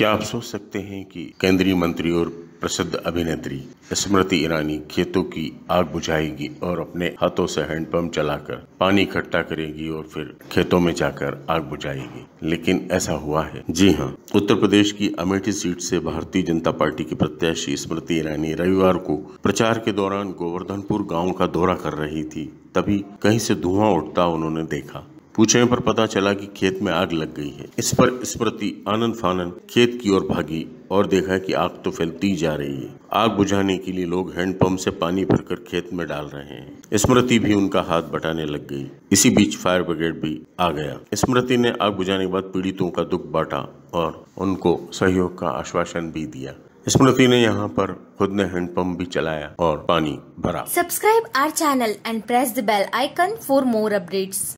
क्या आप सोच सकते हैं कि केंद्रीय मंत्री और प्रसिद्ध अभिनेत्री स्मृति ईरानी खेतों की आग बुझाएगी और अपने हाथों से हैंडपंप चलाकर पानी इकट्ठा करेगी और फिर खेतों में जाकर आग बुझाएगी लेकिन ऐसा हुआ है जी हाँ उत्तर प्रदेश की अमेठी सीट से भारतीय जनता पार्टी की प्रत्याशी स्मृति ईरानी रविवार को प्रचार के दौरान गोवर्धनपुर गाँव का दौरा कर रही थी तभी कहीं से धुआं उठता उन्होंने देखा पूछने पर पता चला कि खेत में आग लग गई है इस पर स्मृति आनंद फानंद खेत की ओर भागी और देखा कि आग तो फैलती जा रही है आग बुझाने के लिए लोग हैंडपंप से पानी भरकर खेत में डाल रहे हैं स्मृति भी उनका हाथ बटाने लग गई इसी बीच फायर ब्रिगेड भी आ गया स्मृति ने आग बुझाने के बाद पीड़ितों का दुख बांटा और उनको सहयोग का आश्वासन भी दिया स्मृति ने यहाँ पर खुद ने हैंडपंप भी चलाया और पानी भरा subscribe our channel and press the bell icon for more updates